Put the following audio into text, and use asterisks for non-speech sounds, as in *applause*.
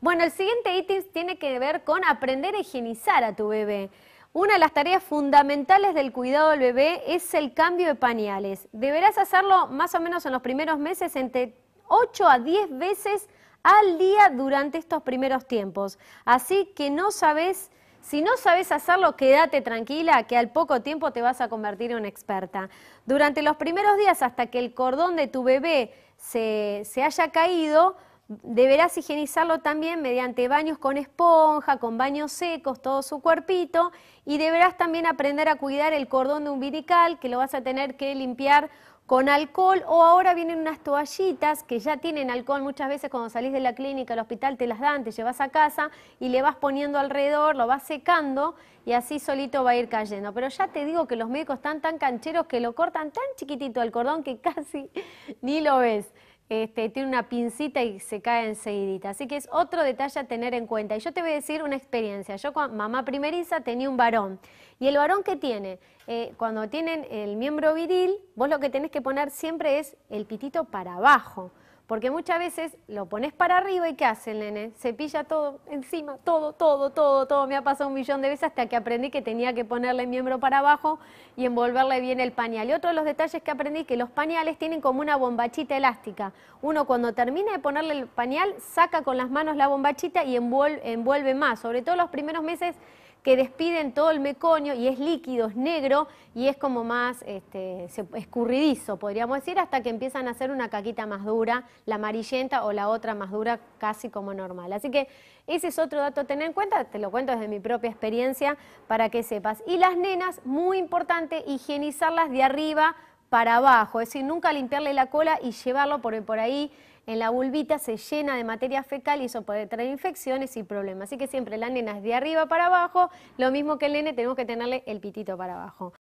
Bueno, el siguiente ítem tiene que ver con aprender a higienizar a tu bebé. Una de las tareas fundamentales del cuidado del bebé es el cambio de pañales. Deberás hacerlo más o menos en los primeros meses entre 8 a 10 veces al día durante estos primeros tiempos. Así que no sabes... Si no sabes hacerlo, quédate tranquila que al poco tiempo te vas a convertir en experta. Durante los primeros días hasta que el cordón de tu bebé se, se haya caído, Deberás higienizarlo también mediante baños con esponja, con baños secos, todo su cuerpito y deberás también aprender a cuidar el cordón de umbilical que lo vas a tener que limpiar con alcohol o ahora vienen unas toallitas que ya tienen alcohol. Muchas veces cuando salís de la clínica, al hospital, te las dan, te llevas a casa y le vas poniendo alrededor, lo vas secando y así solito va a ir cayendo. Pero ya te digo que los médicos están tan cancheros que lo cortan tan chiquitito el cordón que *laughs* casi ni lo ves. Este, tiene una pincita y se cae enseguidita. Así que es otro detalle a tener en cuenta. Y yo te voy a decir una experiencia. Yo con mamá primeriza tenía un varón. Y el varón que tiene, eh, cuando tienen el miembro viril, vos lo que tenés que poner siempre es el pitito para abajo. Porque muchas veces lo pones para arriba y ¿qué hace el nene? Cepilla todo, encima, todo, todo, todo, todo. Me ha pasado un millón de veces hasta que aprendí que tenía que ponerle el miembro para abajo y envolverle bien el pañal. Y otro de los detalles que aprendí que los pañales tienen como una bombachita elástica. Uno cuando termina de ponerle el pañal, saca con las manos la bombachita y envuelve más. Sobre todo los primeros meses que despiden todo el meconio y es líquido, es negro y es como más este, escurridizo, podríamos decir, hasta que empiezan a hacer una caquita más dura, la amarillenta o la otra más dura, casi como normal. Así que ese es otro dato a tener en cuenta, te lo cuento desde mi propia experiencia para que sepas. Y las nenas, muy importante, higienizarlas de arriba para abajo, es decir, nunca limpiarle la cola y llevarlo por, por ahí en la vulvita se llena de materia fecal y eso puede traer infecciones y problemas. Así que siempre la nena es de arriba para abajo, lo mismo que el nene, tenemos que tenerle el pitito para abajo.